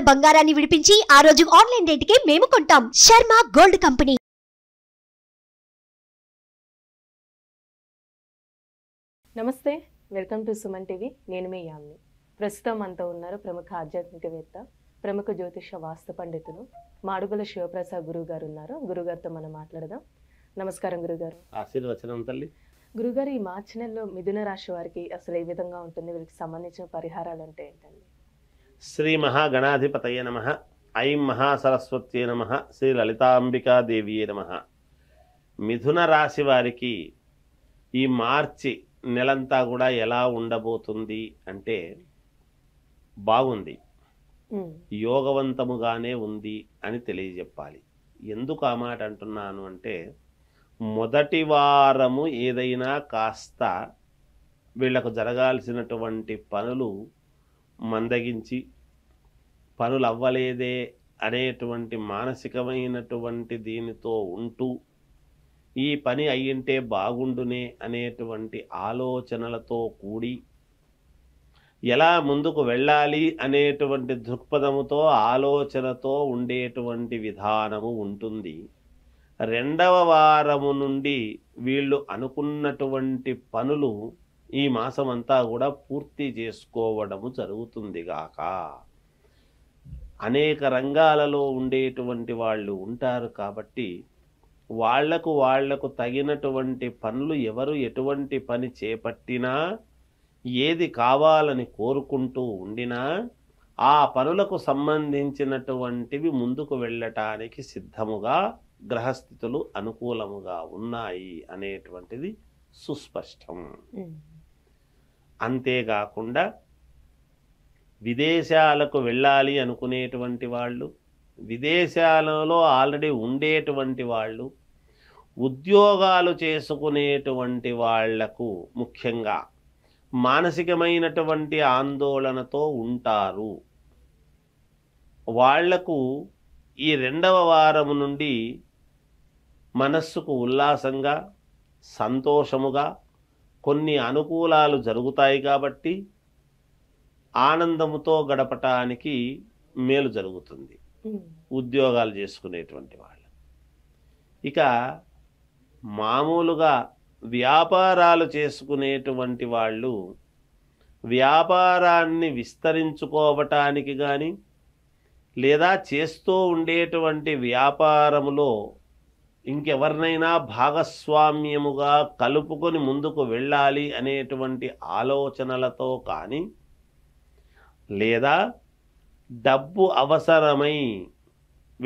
ఉన్న బంగారాన్ని విడిపించి ఆ రోజు ఆన్లైన్ కి మేము కొంటాం శర్మ గోల్డ్ కంపెనీ నమస్తే వెల్కమ్ టు సుమన్ టీవీ నేను మీ యామ్ని ప్రస్తుతం మనతో ఉన్నారు ప్రముఖ ఆధ్యాత్మికవేత్త ప్రముఖ జ్యోతిష వాస్తు పండితులు మాడుగుల శివప్రసాద్ గురువు గారు ఉన్నారు గురుగారితో మనం మాట్లాడదాం నమస్కారం గురుగారు ఆశీర్వచనం తల్లి గురుగారు ఈ మార్చి నెలలో మిథున రాశి వారికి అసలు ఏ విధంగా ఉంటుంది వీరికి సంబంధించిన పరిహారాలు అంటే ఏంటండి శ్రీ మహాగణాధిపతయ నమ ఐం మహాసరస్వత్యే నమ శ్రీ లలితాంబికాదేవియే నమ మిథున రాశి వారికి ఈ మార్చి నెలంతా కూడా ఎలా ఉండబోతుంది అంటే బాగుంది యోగవంతముగానే ఉంది అని తెలియజెప్పాలి ఎందుకు ఆ మాట అంటున్నాను అంటే మొదటి వారము ఏదైనా కాస్త వీళ్లకు జరగాల్సినటువంటి పనులు మందగించి పనులు అవ్వలేదే అనేటువంటి మానసికమైనటువంటి దీనితో ఉంటూ ఈ పని అయ్యింటే బాగుండునే అనేటువంటి ఆలోచనలతో కూడి ఎలా ముందుకు వెళ్ళాలి అనేటువంటి దృక్పథముతో ఆలోచనతో ఉండేటువంటి విధానము ఉంటుంది రెండవ వారము నుండి వీళ్ళు అనుకున్నటువంటి పనులు ఈ మాసం అంతా కూడా పూర్తి చేసుకోవడము జరుగుతుంది గాక అనేక రంగాలలో ఉండేటువంటి వాళ్ళు ఉంటారు కాబట్టి వాళ్లకు వాళ్లకు తగినటువంటి పనులు ఎవరు ఎటువంటి పని చేపట్టినా ఏది కావాలని కోరుకుంటూ ఉండినా ఆ పనులకు సంబంధించినటువంటివి ముందుకు వెళ్ళటానికి సిద్ధముగా గ్రహస్థితులు అనుకూలముగా ఉన్నాయి అనేటువంటిది సుస్పష్టం అంతేకాకుండా విదేశాలకు వెళ్ళాలి అనుకునేటువంటి వాళ్ళు విదేశాలలో ఆల్రెడీ ఉండేటువంటి వాళ్ళు ఉద్యోగాలు చేసుకునేటువంటి వాళ్లకు ముఖ్యంగా మానసికమైనటువంటి ఆందోళనతో ఉంటారు వాళ్లకు ఈ రెండవ వారం నుండి మనస్సుకు ఉల్లాసంగా సంతోషముగా కొన్ని అనుకూలాలు జరుగుతాయి కాబట్టి ఆనందముతో గడపటానికి మేలు జరుగుతుంది ఉద్యోగాలు చేసుకునేటువంటి వాళ్ళు ఇక మామూలుగా వ్యాపారాలు చేసుకునేటువంటి వాళ్ళు వ్యాపారాన్ని విస్తరించుకోవటానికి కానీ లేదా చేస్తూ ఉండేటువంటి వ్యాపారములో ఇంకెవరినైనా భాగస్వామ్యముగా కలుపుకొని ముందుకు వెళ్ళాలి అనేటువంటి ఆలోచనలతో కానీ లేదా డబ్బు అవసరమై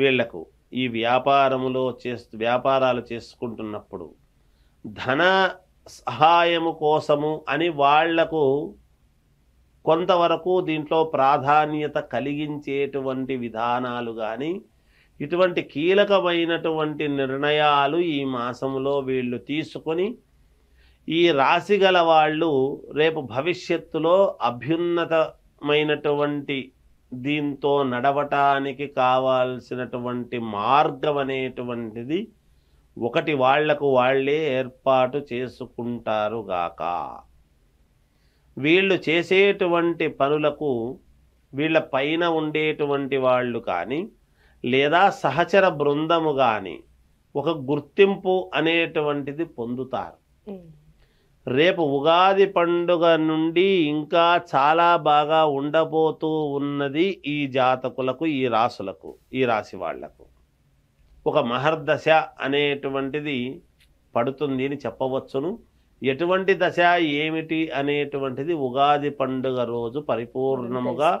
వీళ్లకు ఈ వ్యాపారములో చే వ్యాపారాలు చేసుకుంటున్నప్పుడు ధన సహాయము కోసము అని వాళ్లకు కొంతవరకు దీంట్లో ప్రాధాన్యత కలిగించేటువంటి విధానాలు కానీ ఇటువంటి కీలకమైనటువంటి నిర్ణయాలు ఈ మాసంలో వీళ్ళు తీసుకొని ఈ రాశి గల వాళ్ళు రేపు భవిష్యత్తులో అభ్యున్నతమైనటువంటి దీంతో నడవటానికి కావాల్సినటువంటి మార్గం అనేటువంటిది ఒకటి వాళ్లకు వాళ్లే ఏర్పాటు చేసుకుంటారు గాక వీళ్ళు చేసేటువంటి పనులకు వీళ్ళ పైన ఉండేటువంటి వాళ్ళు కానీ లేదా సహచర బృందము కానీ ఒక గుర్తింపు అనేటువంటిది పొందుతారు రేపు ఉగాది పండుగ నుండి ఇంకా చాలా బాగా ఉండబోతూ ఉన్నది ఈ జాతకులకు ఈ రాసులకు ఈ రాశి వాళ్లకు ఒక మహర్దశ అనేటువంటిది పడుతుంది అని చెప్పవచ్చును ఎటువంటి దశ ఏమిటి అనేటువంటిది ఉగాది పండుగ రోజు పరిపూర్ణముగా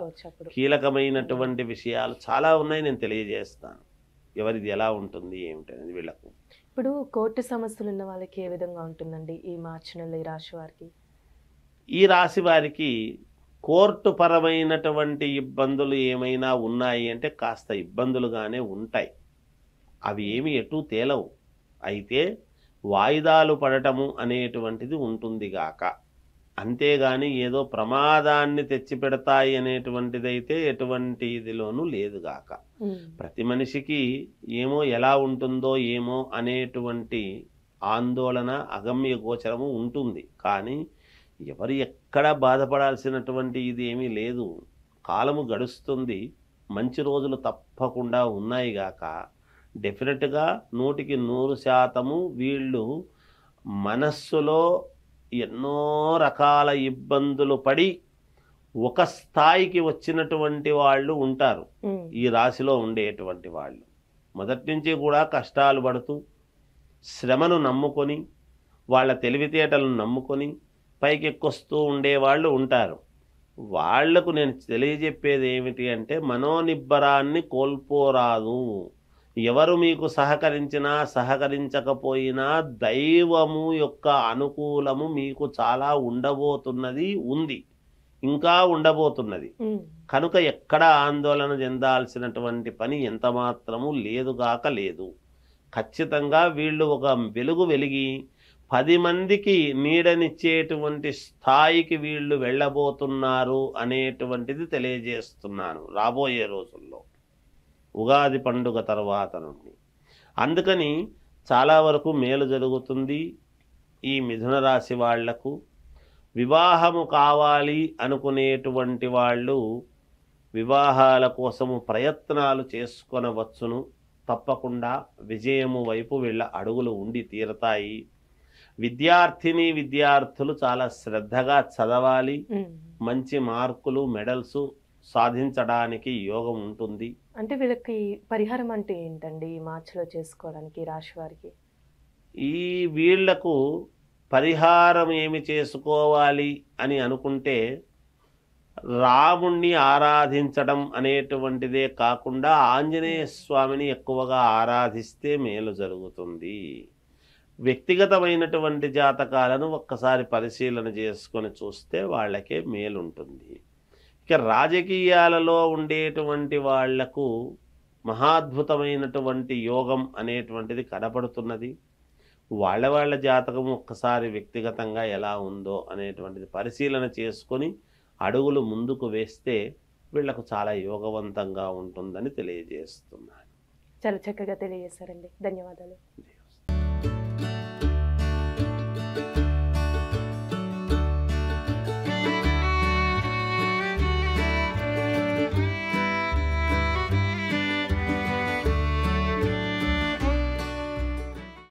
కీలకమైనటువంటి విషయాలు చాలా ఉన్నాయి నేను తెలియజేస్తాను ఎవరిది ఎలా ఉంటుంది ఏమిటి అనేది వీళ్ళకు ఇప్పుడు కోర్టు సమస్యలు ఉన్న వాళ్ళకి ఏ విధంగా ఉంటుందండి ఈ మార్చి నెల ఈ రాశి వారికి ఈ రాశి వారికి కోర్టు పరమైనటువంటి ఇబ్బందులు ఏమైనా ఉన్నాయి అంటే కాస్త ఇబ్బందులుగానే ఉంటాయి అవి ఏమి ఎటు తేలవు అయితే వాయిదాలు పడటము అనేటువంటిది ఉంటుంది గాక అంతేగాని ఏదో ప్రమాదాన్ని తెచ్చిపెడతాయి అనేటువంటిదైతే ఎటువంటిదిలోనూ లేదుగాక ప్రతి మనిషికి ఏమో ఎలా ఉంటుందో ఏమో అనేటువంటి ఆందోళన అగమ్య గోచరము ఉంటుంది కానీ ఎవరు ఎక్కడ బాధపడాల్సినటువంటి ఇది ఏమీ లేదు కాలము గడుస్తుంది మంచి రోజులు తప్పకుండా ఉన్నాయిగాక డెఫినెట్గా నూటికి నూరు శాతము వీళ్ళు మనస్సులో ఎన్నో రకాల ఇబ్బందులు పడి ఒక స్థాయికి వచ్చినటువంటి వాళ్ళు ఉంటారు ఈ రాశిలో ఉండేటువంటి వాళ్ళు మొదటి నుంచి కూడా కష్టాలు పడుతూ శ్రమను నమ్ముకొని వాళ్ళ తెలివితేటలను నమ్ముకొని పైకెక్కొస్తూ ఉండేవాళ్ళు ఉంటారు వాళ్లకు నేను తెలియజెప్పేది ఏమిటి అంటే మనోనిబ్బరాన్ని కోల్పోరాదు ఎవరు మీకు సహకరించినా సహకరించకపోయినా దైవము యొక్క అనుకూలము మీకు చాలా ఉండబోతున్నది ఉంది ఇంకా ఉండబోతున్నది కనుక ఎక్కడ ఆందోళన చెందాల్సినటువంటి పని ఎంత మాత్రము లేదుగాక లేదు ఖచ్చితంగా వీళ్ళు ఒక వెలుగు వెలిగి పది మందికి నీడనిచ్చేటువంటి స్థాయికి వీళ్ళు వెళ్ళబోతున్నారు అనేటువంటిది తెలియజేస్తున్నాను రాబోయే రోజుల్లో ఉగాది పండుగ తర్వాత నుండి అందుకని చాలా వరకు మేలు జరుగుతుంది ఈ మిథున రాశి వాళ్లకు వివాహము కావాలి అనుకునేటువంటి వాళ్ళు వివాహాల కోసము ప్రయత్నాలు చేసుకొనవచ్చును తప్పకుండా విజయము వైపు వీళ్ళ అడుగులు ఉండి తీరతాయి విద్యార్థిని విద్యార్థులు చాలా శ్రద్ధగా చదవాలి మంచి మార్కులు మెడల్స్ సాధించడానికి యోగం ఉంటుంది అంటే వీళ్ళకి పరిహారం అంటే ఏంటండి ఈ మార్చిలో చేసుకోవడానికి రాశి వారికి ఈ వీళ్లకు పరిహారం ఏమి చేసుకోవాలి అని అనుకుంటే రాముణ్ణి ఆరాధించడం అనేటువంటిదే కాకుండా ఆంజనేయ స్వామిని ఎక్కువగా ఆరాధిస్తే మేలు జరుగుతుంది వ్యక్తిగతమైనటువంటి జాతకాలను ఒక్కసారి పరిశీలన చేసుకొని చూస్తే వాళ్ళకే మేలుంటుంది ఇక రాజకీయాలలో ఉండేటువంటి వాళ్లకు మహాద్భుతమైనటువంటి యోగం అనేటువంటిది కనపడుతున్నది వాళ్ళ వాళ్ళ జాతకం ఒక్కసారి వ్యక్తిగతంగా ఎలా ఉందో అనేటువంటిది పరిశీలన చేసుకొని అడుగులు ముందుకు వేస్తే వీళ్లకు చాలా యోగవంతంగా ఉంటుందని తెలియజేస్తున్నాను చాలా చక్కగా తెలియజేశారండి ధన్యవాదాలు